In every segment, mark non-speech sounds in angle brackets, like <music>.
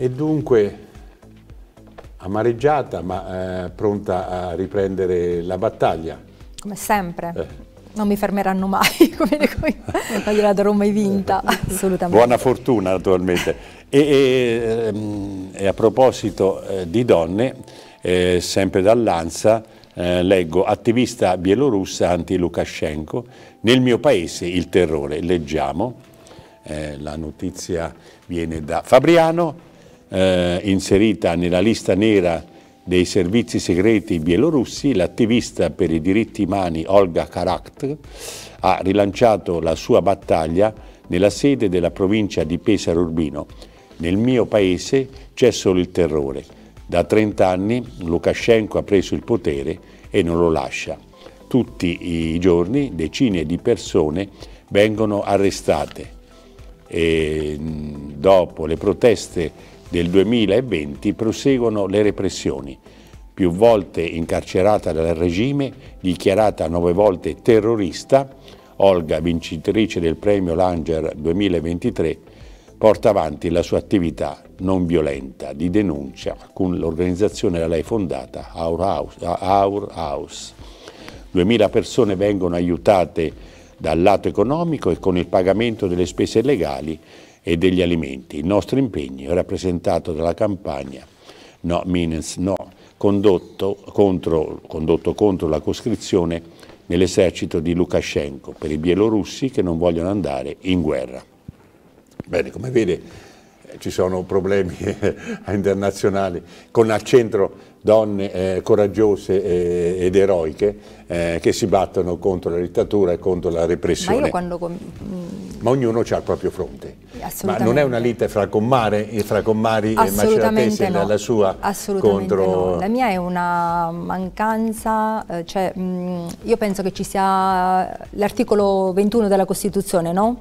E dunque, amareggiata ma eh, pronta a riprendere la battaglia. Come sempre. Eh. Non mi fermeranno mai, <laughs> come dico io. Non gliela darò mai vinta, eh. assolutamente. Buona fortuna, naturalmente. E, e, ehm, e a proposito eh, di donne, eh, sempre dall'Ansa, eh, leggo attivista bielorussa anti-Lukashenko, nel mio paese il terrore, leggiamo, eh, la notizia viene da Fabriano, eh, inserita nella lista nera dei servizi segreti bielorussi, l'attivista per i diritti umani Olga Karakt ha rilanciato la sua battaglia nella sede della provincia di Pesaro Urbino. Nel mio paese c'è solo il terrore. Da 30 anni Lukashenko ha preso il potere e non lo lascia. Tutti i giorni decine di persone vengono arrestate, eh, dopo le proteste del 2020 proseguono le repressioni, più volte incarcerata dal regime, dichiarata nove volte terrorista, Olga, vincitrice del premio Langer 2023, porta avanti la sua attività non violenta di denuncia con l'organizzazione da lei fondata Our House. Our House. 2000 persone vengono aiutate dal lato economico e con il pagamento delle spese legali e degli alimenti. Il nostro impegno è rappresentato dalla campagna No Minutes No, condotto contro, condotto contro la coscrizione nell'esercito di Lukashenko per i bielorussi che non vogliono andare in guerra. Bene, come vede ci sono problemi <laughs> internazionali, con al centro donne eh, coraggiose eh, ed eroiche eh, che si battono contro la dittatura e contro la repressione. Ma, Ma ognuno ha il proprio fronte. Ma non è una lite fra Commare eh, e fra Commari e Maceratesi no. la, la sua Assolutamente contro... No. La mia è una mancanza, eh, cioè, mh, mm, io penso che ci sia eh, l'articolo 21 della Costituzione, no?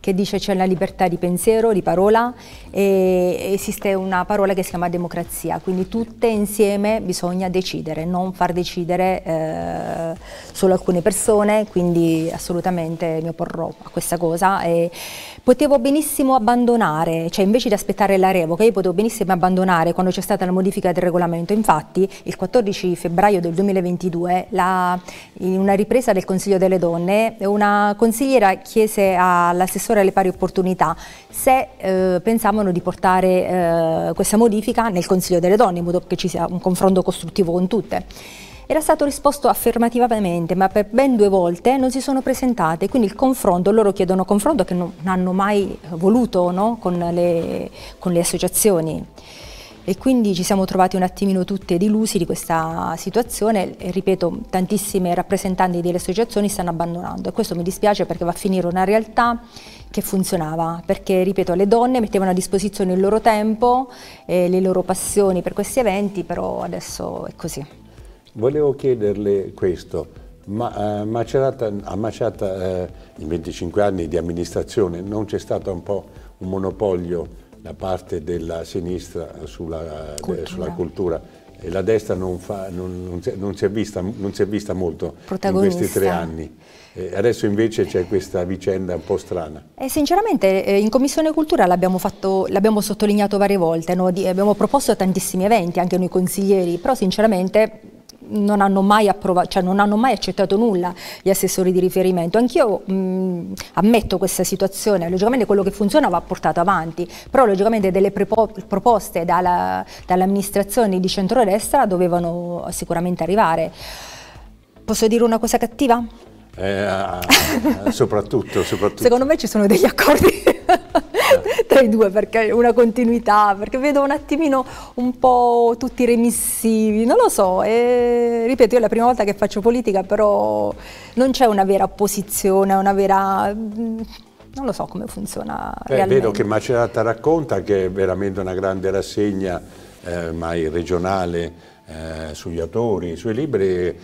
che dice c'è la libertà di pensiero, di parola e esiste una parola che si chiama democrazia, quindi tutte insieme bisogna decidere, non far decidere eh, solo alcune persone, quindi assolutamente mi opporrò a questa cosa. E potevo benissimo abbandonare, cioè invece di aspettare la revoca, io potevo benissimo abbandonare quando c'è stata la modifica del regolamento, infatti il 14 febbraio del 2022 la, in una ripresa del Consiglio delle Donne una consigliera chiese all'assessore Ministero alle Pari Opportunità se eh, pensavano di portare eh, questa modifica nel Consiglio delle Donne, in modo che ci sia un confronto costruttivo con tutte. Era stato risposto affermativamente, ma per ben due volte non si sono presentate, quindi il confronto, loro chiedono confronto che non hanno mai voluto no? con, le, con le associazioni e quindi ci siamo trovati un attimino tutti delusi di questa situazione e ripeto tantissime rappresentanti delle associazioni stanno abbandonando e questo mi dispiace perché va a finire una realtà che funzionava perché ripeto le donne mettevano a disposizione il loro tempo e le loro passioni per questi eventi però adesso è così. Volevo chiederle questo, ma, eh, Macerata, a Macerata eh, in 25 anni di amministrazione non c'è stato un po' un monopolio la parte della sinistra sulla eh, cultura, sulla cultura. e la destra non, fa, non, non, si, è vista, non si, vista, molto in questi tre anni. E adesso invece c'è questa vicenda un po' strana. Eh, sinceramente eh, in Commissione Cultura l'abbiamo, sottolineato varie volte, no? Di, abbiamo proposto tantissimi eventi, anche noi consiglieri, però sinceramente non hanno mai approvato, cioè non hanno mai accettato nulla gli assessori di riferimento. Anch'io mm, ammetto questa situazione, logicamente quello che funziona va portato avanti, però logicamente delle proposte dall'amministrazione dall di centrodestra dovevano eh, sicuramente arrivare. Posso dire una cosa cattiva? Eh, ah, ah, soprattutto, soprattutto. Secondo me ci sono degli accordi. <laughs> tra due perché una continuità, perché vedo un attimino un po' tutti remissivi, non lo so, e, ripeto, io è la prima volta che faccio politica, però non c'è una vera opposizione, una vera... Mm, non lo so come funziona Beh, realmente. È vero che Macerata racconta che è veramente una grande rassegna, eh, mai regionale, eh, sugli autori, sui libri, eh,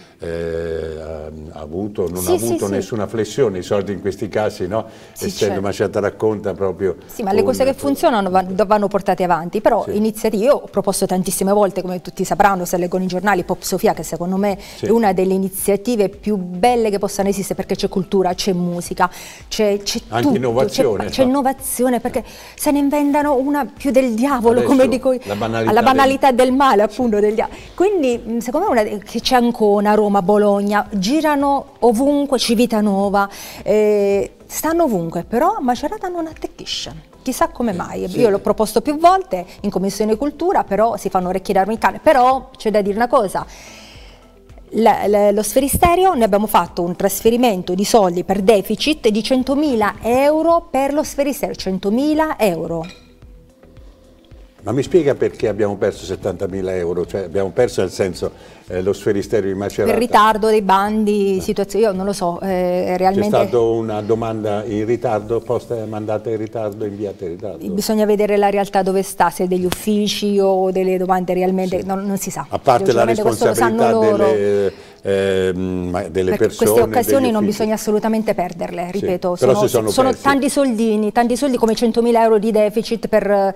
ha avuto, non sì, ha avuto sì, nessuna sì. flessione, i soldi in questi casi, no? essendo certo. Masciata racconta proprio... Sì, ma le cose che funzionano vanno, vanno portate avanti, però iniziative, io ho proposto tantissime volte, come tutti sapranno, se leggono i giornali, Pop Sofia, che secondo me è una delle iniziative più belle che possano esistere, perché c'è cultura, c'è musica, c'è Anche innovazione. C'è no? innovazione, perché se ne inventano una più del diavolo, Adesso, come dico io, alla banalità del male appunto del diavolo quindi secondo me una, eh, che c'è Ancona, Roma, Bologna, girano ovunque, Civitanova, eh, stanno ovunque, però Macerata non attecchisce. Chissà come eh, mai, sì. io l'ho proposto più volte in Commissione Cultura, però si fanno orecchie d'armi cane. Però c'è da dire una cosa, la, la, lo sferisterio ne abbiamo fatto un trasferimento di soldi per deficit di 100.000 euro per lo sferisterio, 100.000 euro ma mi spiega perché abbiamo perso 70.000 euro? Cioè abbiamo perso nel senso eh, lo sferisterio di Macerata? Per ritardo dei bandi, eh. situazioni, io non lo so, eh, realmente... C'è stata una domanda in ritardo, posta mandata in ritardo, inviata in ritardo? Bisogna vedere la realtà dove sta, se degli uffici o delle domande realmente, sì. non, non, si sa. A parte la responsabilità delle ehm, delle Perché ecco, persone. Queste occasioni non bisogna assolutamente perderle, ripeto, sì, sono, sono, sono tanti soldini, tanti soldi come 100.000 euro di deficit per eh,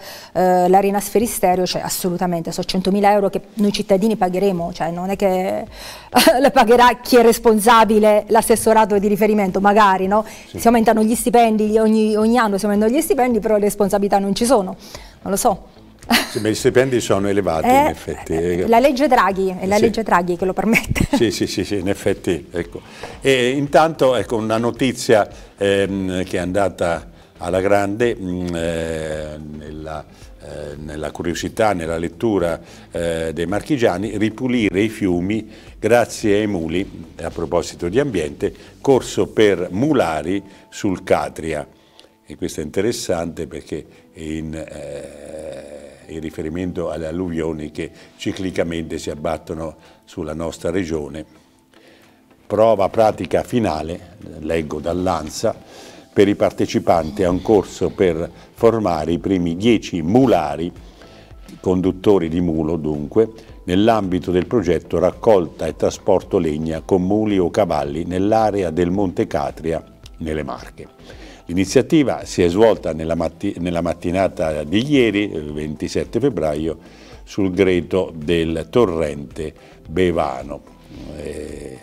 l'arena sferisterio, cioè assolutamente, sono 100.000 euro che noi cittadini pagheremo, cioè non è che la <laughs> pagherà chi è responsabile, l'assessorato di riferimento, magari, no? Sì. Si aumentano gli stipendi, ogni, ogni anno si aumentano gli stipendi, però le responsabilità non ci sono, non lo so. Sì, ma i stipendi sono elevati eh, in effetti. Eh, la legge Draghi, è la sì. legge Draghi che lo permette. Sì, sì, sì, sì in effetti. Ecco. E intanto ecco, una notizia ehm, che è andata alla grande mm, eh, nella, eh, nella, curiosità, nella lettura eh, dei marchigiani, ripulire i fiumi grazie ai muli, a proposito di ambiente, corso per mulari sul Catria. E questo è interessante perché in, eh, in riferimento alle alluvioni che ciclicamente si abbattono sulla nostra regione. Prova pratica finale, leggo dall'ANSA, per i partecipanti a un corso per formare i primi dieci mulari, conduttori di mulo dunque, nell'ambito del progetto raccolta e trasporto legna con muli o cavalli nell'area del Monte Catria, nelle Marche. L'iniziativa si è svolta nella, matti nella mattinata di ieri, 27 eh, febbraio, sul greto del torrente Bevano. Eh,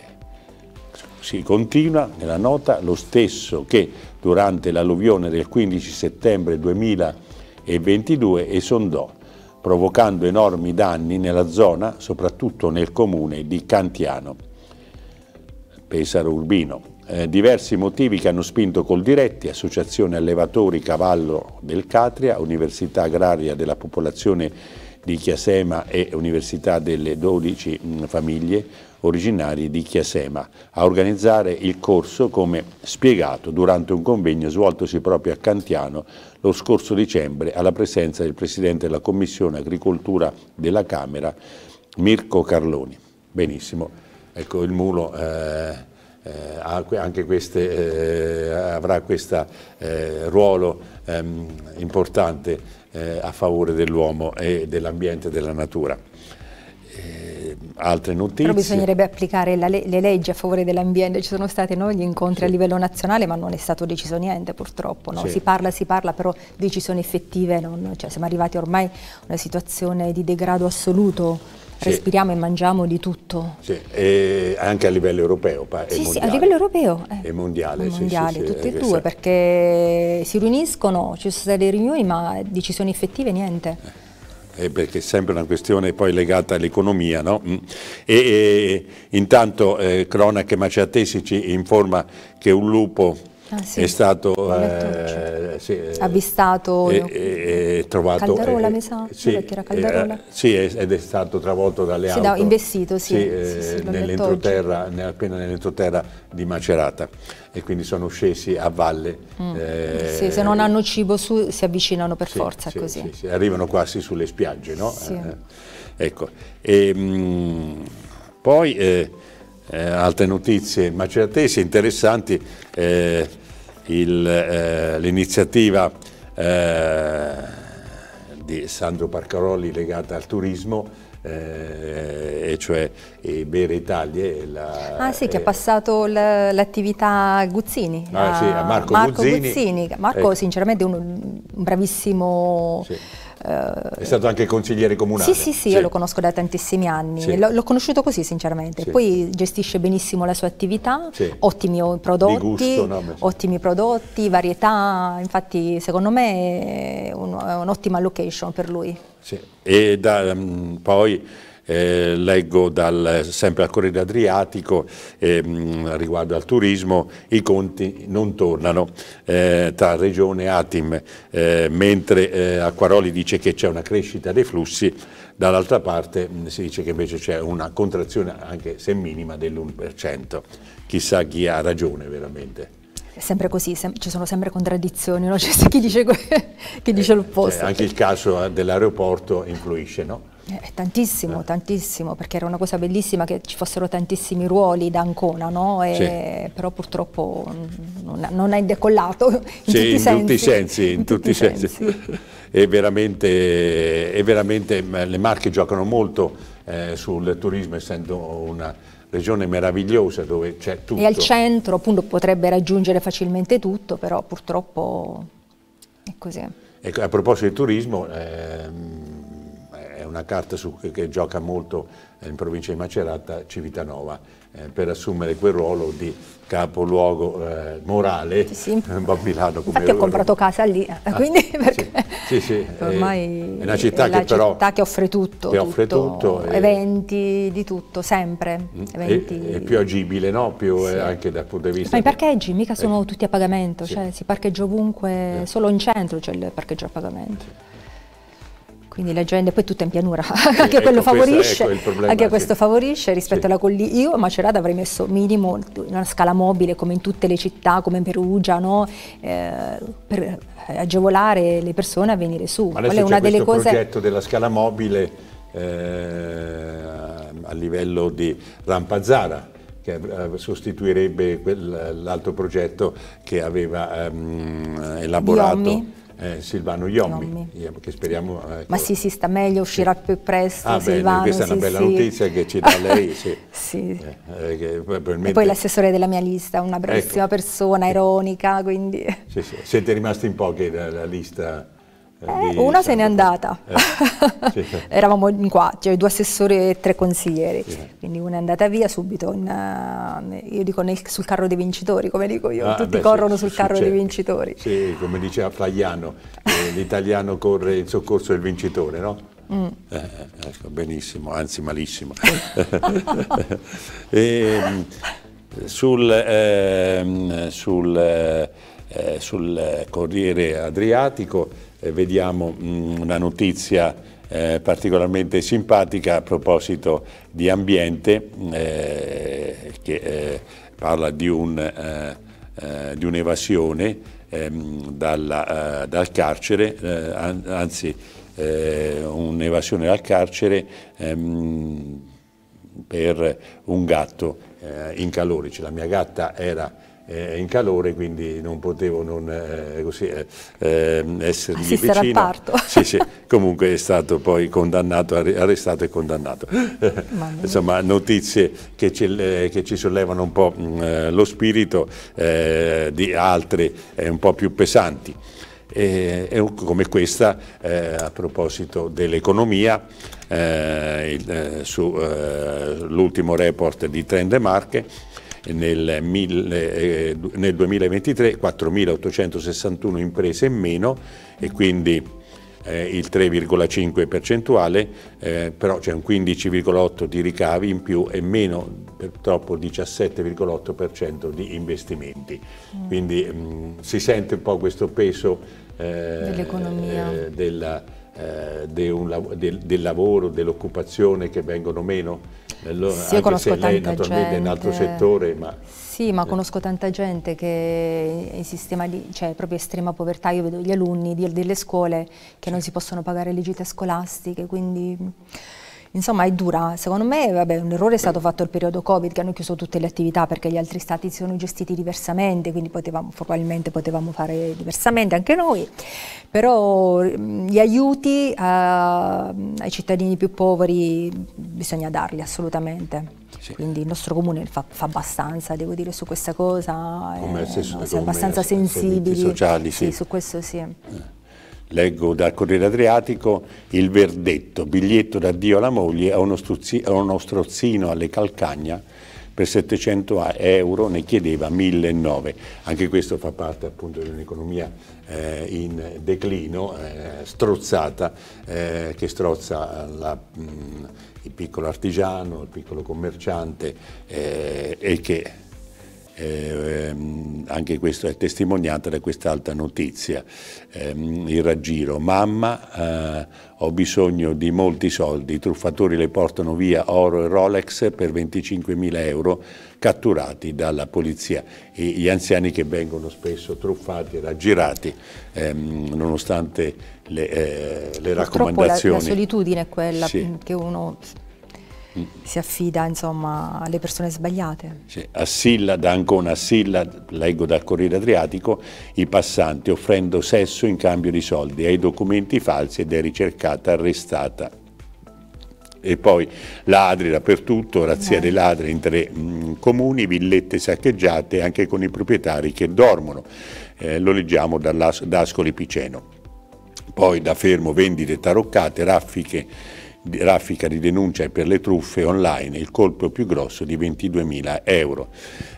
si continua nella nota lo stesso che durante l'alluvione del 15 settembre 2022 esondò, provocando enormi danni nella zona, soprattutto nel comune di Cantiano, Pesaro Urbino. Eh, diversi motivi che hanno spinto Coldiretti, Associazione Allevatori Cavallo del Catria, Università Agraria della Popolazione di Chiasema e Università delle 12 mm, famiglie originari di Chiasema, a organizzare il corso come spiegato durante un convegno svoltosi proprio a Cantiano lo scorso dicembre alla presenza del Presidente della Commissione Agricoltura della Camera, Mirko Carloni. Benissimo, ecco il mulo... Eh eh, anche queste, eh, avrà questo eh, ruolo ehm, importante a favore dell'uomo e dell'ambiente e della natura. altre notizie. Però bisognerebbe applicare le, le leggi a favore dell'ambiente, ci sono stati no, gli incontri sì. a livello nazionale ma non è stato deciso niente purtroppo, no? sì. si parla, si parla però decisioni effettive, non, cioè, siamo arrivati ormai a una situazione di degrado assoluto sì. respiriamo e mangiamo di tutto. Sì, e anche a livello europeo. Sì, sì, a livello europeo. Eh. E mondiale. E mondiale, tutte e due, perché si riuniscono, ci sono state riunioni, ma decisioni effettive niente. Eh, eh perché è sempre una questione poi legata all'economia. No? Mm. E, e, intanto eh, Cronache Maciatesi ci informa che un lupo ah, sì. è stato eh, sì, eh, avvistato e, e, e trovato Caldarola, eh, mi sa, sì, era eh, Caldarola. sì, ed è stato travolto dalle auto. Da, investito, sì. Eh, nell'entroterra, appena nell'entroterra di Macerata e quindi sono scesi a valle. Mm. Eh, sì, se non hanno cibo su, si avvicinano per forza così. arrivano quasi sulle spiagge, no? ecco. E, ehm, mh, poi eh, altre notizie maceratesi interessanti, eh, eh, l'iniziativa eh, di Sandro Parcarolli legata al turismo eh, e cioè e Bere Italie. La, ah sì, che ha eh, passato l'attività Guzzini, ah, la, sì, a Marco, Marco Guzzini. Guzzini. Marco ecco. sinceramente è un, un bravissimo... Sì eh, è stato anche consigliere comunale. Sì, sì, sì, sì. io lo conosco da tantissimi anni, sì. l'ho conosciuto così sinceramente, sì. poi gestisce benissimo la sua attività, ottimi oh, prodotti, gusto, no? ottimi prodotti, varietà, infatti secondo me è un'ottima location per lui. Sì. E da, um, poi eh, leggo dal, sempre al Corriere Adriatico eh, mm, riguardo al turismo, i conti non tornano eh, tra Regione e Atim, eh, mentre eh, Acquaroli dice che c'è una crescita dei flussi, dall'altra parte mm, si dice che invece c'è una contrazione anche se minima dell'1%. Chissà chi ha ragione veramente è sempre così, sem ci sono sempre contraddizioni, no? <laughs> Cioè, c'è chi dice, chi dice l'opposto. Eh, cioè, anche il caso eh, dell'aeroporto influisce, no? Eh, tantissimo, eh. tantissimo, perché era una cosa bellissima che ci fossero tantissimi ruoli da Ancona, no? e, sì. però purtroppo mm, non, non, è decollato in, sì, tutti, in i sensi. tutti i sensi. In, tutti, tutti sensi. sensi. e veramente, e veramente le marche giocano molto eh, sul turismo essendo una regione meravigliosa dove c'è tutto. E al centro appunto potrebbe raggiungere facilmente tutto, però purtroppo è così. E ecco, a proposito del turismo, ehm, è una carta su, che gioca molto eh, in provincia di Macerata, Civitanova, eh, per assumere quel ruolo di capoluogo eh, morale sì, sì. Eh, a Milano. Come Infatti ho comprato casa lì, eh, ah, quindi sì, sì, <laughs> ormai è una città, è che, però, città che offre tutto, che offre tutto, tutto e... eventi di tutto, sempre. Mm, eventi... È, è, più agibile, no? più sì. anche dal punto di vista... Ma i parcheggi mica sono tutti a pagamento, cioè si parcheggia ovunque, solo in centro c'è il parcheggio a pagamento quindi le gente, poi tutta in pianura, <laughs> anche, ecco, quello favorisce, ecco problema, anche sì. questo favorisce rispetto sì. alla collina. Io a Macerata avrei messo minimo una scala mobile come in tutte le città, come in Perugia, no? eh, per eh, agevolare le persone a venire su. Ma adesso è una delle cose... progetto della scala mobile eh, a livello di Rampazzara che eh, sostituirebbe l'altro progetto che aveva ehm, elaborato. Yommi eh, Silvano Iommi, Iommi, eh, che speriamo... Ecco. Ma sì, sì, sta meglio, uscirà sì. più presto ah, Silvano. Beh, questa sì, è una bella sì. notizia che ci dà lei. <laughs> sì. Eh, eh, probabilmente... E poi l'assessore della mia lista, una bravissima ecco. persona, ironica, quindi... Siete rimasti in pochi la lista... Eh, eh una se n'è andata, <laughs> eh, sì. <laughs> eravamo in qua, cioè due assessori e tre consiglieri, sì. quindi una è andata via subito, in, eh, io dico nel, sul carro dei vincitori, come dico io, ah, tutti beh, corrono sì, sul carro dei certo. vincitori. Sì, come diceva Flaiano, eh, <laughs> l'italiano corre in soccorso del vincitore, no? Mm. Eh, ecco, benissimo, anzi malissimo. e, ehm, sul... Ehm, sul eh, sul Corriere Adriatico eh, vediamo mh, mm, una notizia eh, particolarmente simpatica a proposito di ambiente mm, eh, che eh, parla di eh, un'evasione un ehm, dal carcere, anzi un'evasione dal carcere ehm, per un gatto in calorice. Cioè, la mia gatta era in calore, quindi non potevo non eh, così, eh, ehm, essergli Assistere ah, vicino. parto. <laughs> Sì, sì, comunque è stato poi condannato, arrestato e condannato. <laughs> Insomma, notizie che ci, eh, che ci, sollevano un po' mm, eh, lo spirito eh, di altre eh, un po' più pesanti. E, e come questa eh, a proposito dell'economia, eh, sull'ultimo report di Trende Marche, nel, eh, nel 2023 4.861 imprese in meno e quindi eh, il 3,5 percentuale, eh, però c'è un 15,8 di ricavi in più e meno purtroppo 17,8% di investimenti. Mm. Quindi mh, mm, si sente un po' questo peso eh, dell'economia, eh, della, eh, del lavoro, dell'occupazione che vengono meno. Allora, sì, io conosco tanta lei naturalmente gente. è in un altro settore, ma... Sì, ma eh. conosco tanta gente che in sistema di, cioè proprio estrema povertà, io vedo gli alunni delle scuole che non si possono pagare le gite scolastiche, quindi... Insomma è dura, secondo me vabbè, un errore è stato fatto il periodo Covid che hanno chiuso tutte le attività perché gli altri stati si sono gestiti diversamente, quindi potevamo, probabilmente potevamo fare diversamente anche noi, però gli aiuti a, eh, ai cittadini più poveri bisogna darli assolutamente. Sì. Quindi il nostro comune fa, fa, abbastanza, devo dire, su questa cosa, Come è, eh, no, siamo abbastanza sensibili. Sociali, sì. sì, su questo sì. Eh. Leggo dal Corriere Adriatico il verdetto, biglietto d'addio alla moglie a uno, struzzi, a uno strozzino alle calcagna per 700 euro ne chiedeva 1.009. Anche questo fa parte appunto di un'economia eh, in declino, eh, strozzata, eh, che strozza la, mh, mm, il piccolo artigiano, il piccolo commerciante eh, e che eh, anche questo è testimoniato da quest'altra notizia, eh, il raggiro. Mamma, eh, ho bisogno di molti soldi, i truffatori le portano via oro e Rolex per 25.000 euro catturati dalla polizia. E gli anziani che vengono spesso truffati e raggirati, ehm, nonostante le, eh, le raccomandazioni. La, la solitudine è quella sì. che uno si affida insomma, alle persone sbagliate. Sì, a Silla, da Ancona a Silla, leggo dal Corriere Adriatico, i passanti offrendo sesso in cambio di soldi, ai documenti falsi ed è ricercata, arrestata e poi ladri dappertutto, razzia eh. dei ladri in tre mh, mm, comuni, villette saccheggiate anche con i proprietari che dormono, eh, lo leggiamo da Ascoli Piceno. Poi da Fermo vendite taroccate, raffiche raffica di denuncia e per le truffe online, il colpo più grosso di 22.000 euro.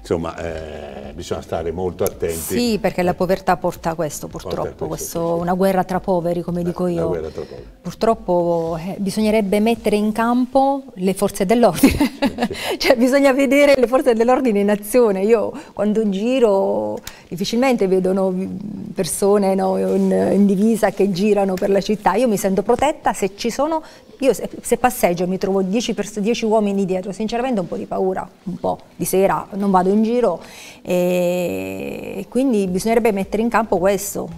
Insomma, eh, bisogna stare molto attenti. Sì, perché la povertà porta a questo purtroppo, a questo, questo, una guerra tra poveri come la, dico io. Purtroppo eh, bisognerebbe mettere in campo le forze dell'ordine, sì. <laughs> cioè bisogna vedere le forze dell'ordine in azione. Io quando giro difficilmente vedono mm, persone no, in, in divisa che girano per la città, io mi sento protetta se ci sono... Io se passeggio e mi trovo 10, 10 uomini dietro, sinceramente ho un po' di paura, un po' di sera, non vado in giro e ehm, quindi bisognerebbe mettere in campo questo.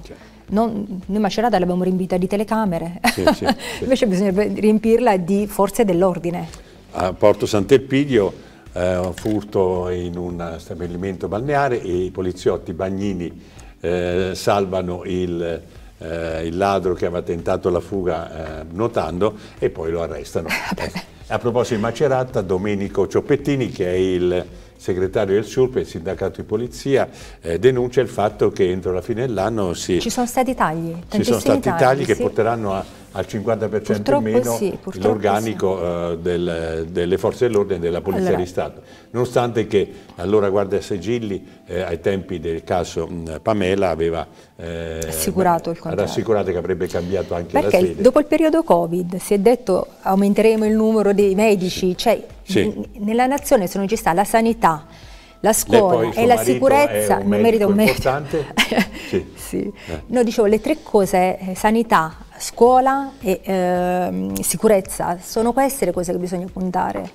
Non, noi Macerata l'abbiamo riempita di telecamere, sì, sì, sì. <laughs> invece bisognerebbe riempirla di forze dell'ordine. A Porto Sant'Elpidio eh, furto in un stabilimento balneare e i poliziotti bagnini eh, salvano il eh, il ladro che aveva tentato la fuga eh, nuotando e poi lo arrestano. <laughs> Eh, a proposito di Macerata, Domenico Cioppettini che è il segretario del SURP e sindacato di polizia, eh, denuncia il fatto che entro la fine dell'anno si... Ci sono stati tagli, Ci sono stati tagli, tagli che sì. porteranno a, al 50% in meno sì, l'organico sì. uh, del, delle forze dell'ordine e della Polizia allora. di Stato. Nonostante che allora Guardia Sigilli eh, ai tempi del caso mh, Pamela aveva eh, rassicurato, rassicurato, che avrebbe cambiato anche Perché la sede. Perché dopo il periodo Covid si è detto aumenteremo il numero dei medici, cioè sì. nella nazione se non ci sta la sanità, la scuola e la sicurezza, è un merito, un merito. <laughs> sì. sì. Eh. No, dicevo, le tre cose, eh, sanità, scuola e eh, sicurezza, sono queste le cose che bisogna puntare.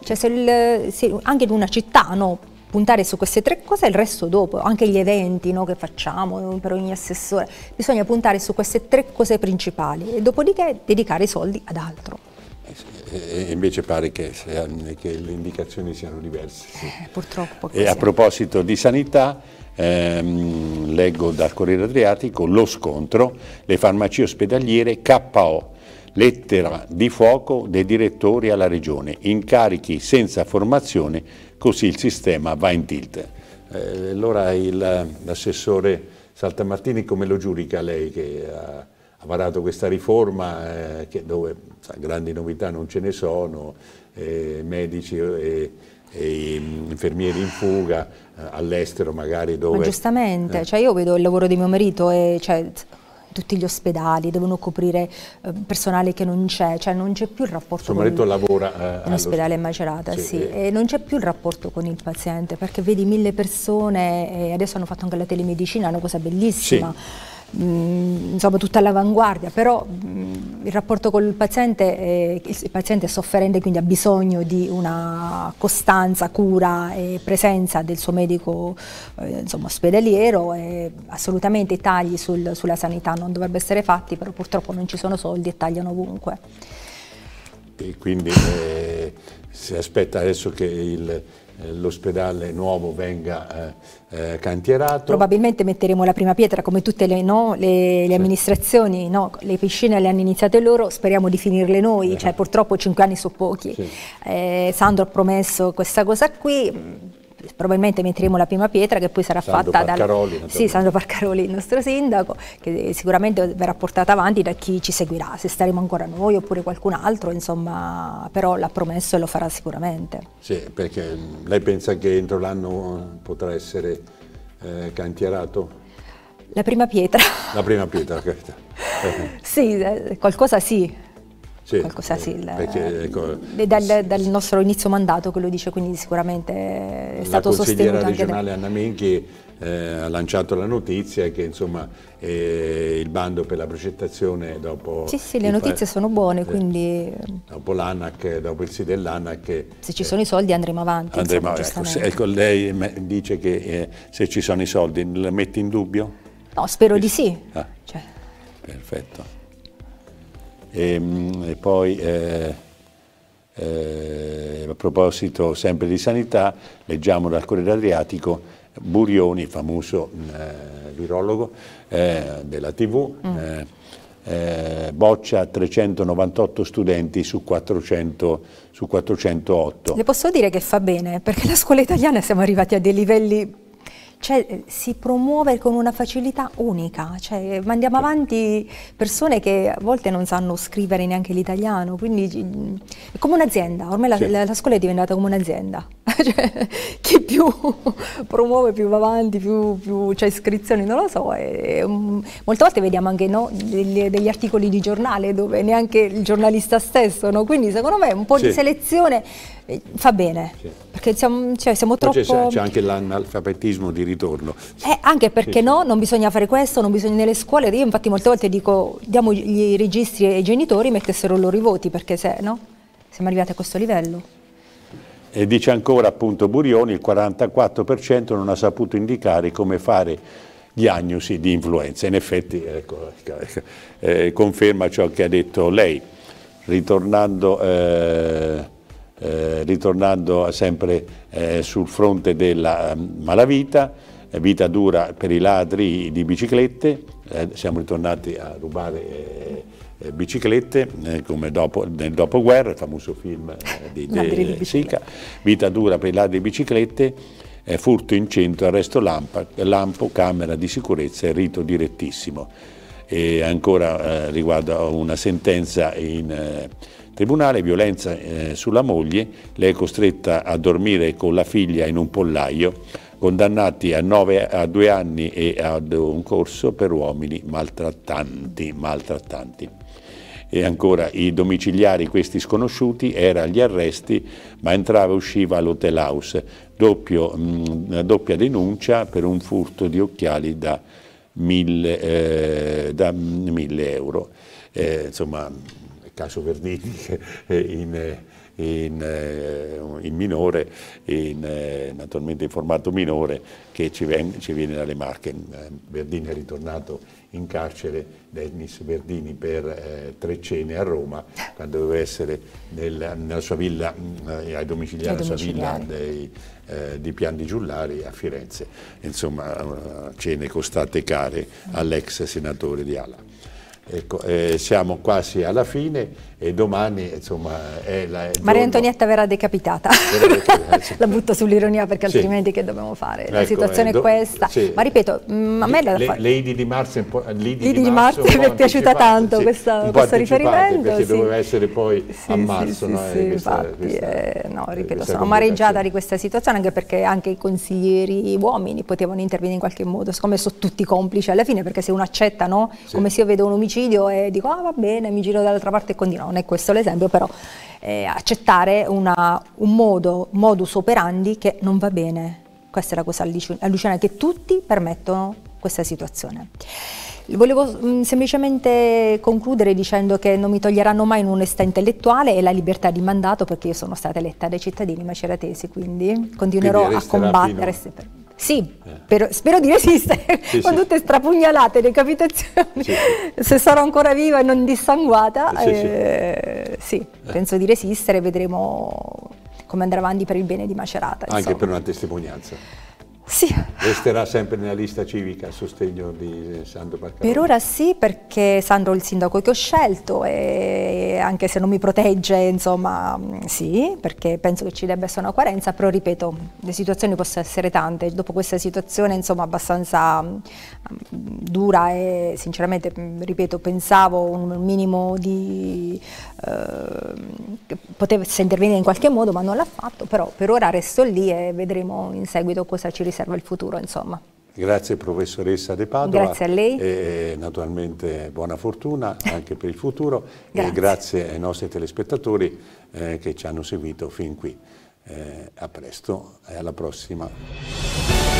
Cioè, se il, se anche in una città, no, puntare su queste tre cose e il resto dopo, anche gli eventi no, che facciamo eh, per ogni assessore, bisogna puntare su queste tre cose principali e dopodiché dedicare i soldi ad altro. Eh sì e invece pare che, che le indicazioni siano diverse. Sì. Eh, purtroppo. E a proposito di sanità, ehm, leggo dal Corriere Adriatico lo scontro, le farmacie ospedaliere KO, lettera di fuoco dei direttori alla regione, incarichi senza formazione, così il sistema va in tilt. Eh, allora l'assessore Saltamartini come lo giudica lei che ha ha varato questa riforma eh, che, dove sa, grandi novità non ce ne sono, eh, medici e, e, infermieri in fuga, eh, all'estero magari dove... Ma giustamente, eh. cioè io vedo il lavoro di mio marito e... Cioè, tutti gli ospedali devono coprire eh, personale che non c'è, cioè non c'è più il rapporto Suo marito il, lavora eh, all'ospedale Macerata, sì, sì. e non c'è più il rapporto con il paziente, perché vedi mille persone, adesso hanno fatto anche la telemedicina, è una cosa bellissima. Sì Mm, insomma, tutta l'avanguardia, però mh, mm, il rapporto col paziente, è, eh, il paziente è sofferente quindi ha bisogno di una costanza, cura e presenza del suo medico eh, insomma, ospedaliero e assolutamente i tagli sul, sulla sanità non dovrebbero essere fatti, però purtroppo non ci sono soldi e tagliano ovunque. E quindi eh, si aspetta adesso che il eh, l'ospedale nuovo venga eh, eh, cantierato. Probabilmente metteremo la prima pietra come tutte le, no, le, le sì. amministrazioni, no, le piscine le hanno iniziate loro, speriamo di finirle noi, eh. cioè, purtroppo cinque anni sono pochi. Sì. Eh, Sandro ha promesso questa cosa qui probabilmente metteremo la prima pietra che poi sarà Sandro fatta da dal... sì, Sandro Parcaroli, il nostro sindaco, che sicuramente verrà portata avanti da chi ci seguirà, se staremo ancora noi oppure qualcun altro, insomma, però l'ha promesso e lo farà sicuramente. Sì, perché lei pensa che entro l'anno potrà essere eh, cantierato? La prima pietra. La prima pietra, capito. <laughs> sì, eh, qualcosa sì, sì, qualcosa, sì, eh, il, perché, ecco, dal, dal, nostro inizio mandato che lo dice, quindi sicuramente è stato sostenuto. La consigliera regionale da... Anna Minchi eh, ha lanciato la notizia che insomma, eh, il bando per la progettazione dopo... Sì, sì, le notizie sono buone, eh, quindi... Dopo l'ANAC, dopo il sì dell'ANAC... Se ci sono i soldi andremo avanti. Andremo avanti. Ecco, lei dice che se ci sono i soldi, la metti in dubbio? No, spero di sì. Ah, cioè. Perfetto. Ehm, e, poi eh, eh, a proposito sempre di sanità, leggiamo dal Corriere Adriatico, Burioni, famoso eh, virologo eh, della TV, mm. Eh, eh, boccia 398 studenti su, 400, su 408. Le posso dire che fa bene, perché la scuola italiana siamo arrivati a dei livelli cioè, eh, si promuove con una facilità unica, cioè, eh, mandiamo avanti persone che a volte non sanno scrivere neanche l'italiano, quindi è come un'azienda, ormai la, la, la, scuola è diventata come un'azienda, <laughs> cioè, chi più promuove più va avanti, più, più c'è iscrizioni, non lo so, e, um, molte volte vediamo anche no, degli, degli, articoli di giornale dove neanche il giornalista stesso, no? quindi secondo me un po' di selezione eh, fa bene, sì. perché siamo, cioè, siamo troppo... C'è, anche l'analfabetismo di ritorno. Eh, anche perché sì. no, non bisogna fare questo, non bisogna nelle scuole, io infatti molte volte dico diamo i registri ai genitori mettessero loro i voti, perché se no siamo arrivati a questo livello. E dice ancora appunto Burioni, il 44% non ha saputo indicare come fare diagnosi di influenza. In effetti ecco, ecco, ecco eh, conferma ciò che ha detto lei. Ritornando... Eh, eh, ritornando sempre eh, sul fronte della eh, malavita, eh, vita dura per i ladri di biciclette, eh, siamo ritornati a rubare biciclette come dopo, nel dopoguerra, il famoso film di De Sica, vita dura per i ladri di biciclette, furto in centro, arresto lampa, lampo, camera di sicurezza e rito direttissimo. E ancora riguardo a una sentenza in Tribunale, violenza eh, sulla moglie, lei è costretta a dormire con la figlia in un pollaio, condannati a, nove, a due anni e ad un corso per uomini maltrattanti. maltrattanti. E ancora i domiciliari, questi sconosciuti, era agli arresti ma entrava e usciva all'hotel house, Doppio, mh, mm, doppia denuncia per un furto di occhiali da mille, eh, euro. Eh, insomma, caso Verdini <laughs> eh, in, eh, in, eh, in minore, in, naturalmente in formato minore, che ci, ven, ci viene dalle Marche. Verdini è ritornato in carcere, Dennis Verdini, per eh, tre cene a Roma, quando doveva essere nel, nella sua villa, eh, ai domiciliari, ai Sua villa dei, eh, di Pian di Giullari a Firenze. Insomma, cene costate care all'ex senatore di Ala. Ecco, eh, siamo quasi alla fine e domani insomma è la... È Maria Antonietta verrà decapitata, <laughs> la butto sull'ironia perché sì. altrimenti che dobbiamo fare? La ecco, situazione eh, è questa, sì. ma ripeto, mm, a me la... Fa... Lady di Marzo, Lady di Marzo mi è piaciuta tanto sì, questa, questo riferimento. Perché doveva essere poi a marzo, no? Eh, questa, infatti, questa, eh, no, ripeto, sono amareggiata di questa situazione anche perché anche i consiglieri uomini potevano intervenire in qualche modo, siccome sono tutti complici alla fine perché se uno accetta, no? come se io vedo un omicidio e dico ah va bene, mi giro dall'altra parte e continuo, non è questo l'esempio, però eh, accettare una, un modo, modus operandi che non va bene. Questa è la cosa allucinante, che tutti permettono questa situazione. Volevo mm, semplicemente concludere dicendo che non mi toglieranno mai un'onestà intellettuale e la libertà di mandato perché io sono stata eletta dai cittadini maceratesi, quindi continuerò quindi a combattere. Fino. Sì, eh. però, spero di resistere sì, con sì. tutte strapugnalate, decapitazioni. Sì, Se sarò ancora viva e non dissanguata, eh, sì, eh. penso di resistere, vedremo come andrà avanti per il bene di Macerata. Anche insomma. per una testimonianza. Sì. Resterà sempre nella lista civica a sostegno di eh, Sandro Barcaroni? Per ora sì, perché Sandro è il sindaco che ho scelto e anche se non mi protegge, insomma, mm, sì, perché penso che ci debba essere una coerenza, però ripeto, le situazioni possono essere tante. Dopo questa situazione, insomma, abbastanza mm, dura e sinceramente, mm, ripeto, pensavo un minimo di... Eh, potesse intervenire in qualche modo, ma non l'ha fatto, però per ora resto lì e vedremo in seguito cosa ci riserva riserva il futuro, insomma. Grazie professoressa De Padova. Grazie a lei. E naturalmente buona fortuna <laughs> anche per il futuro grazie. e grazie ai nostri telespettatori eh, che ci hanno seguito fin qui. Eh, a presto e alla prossima.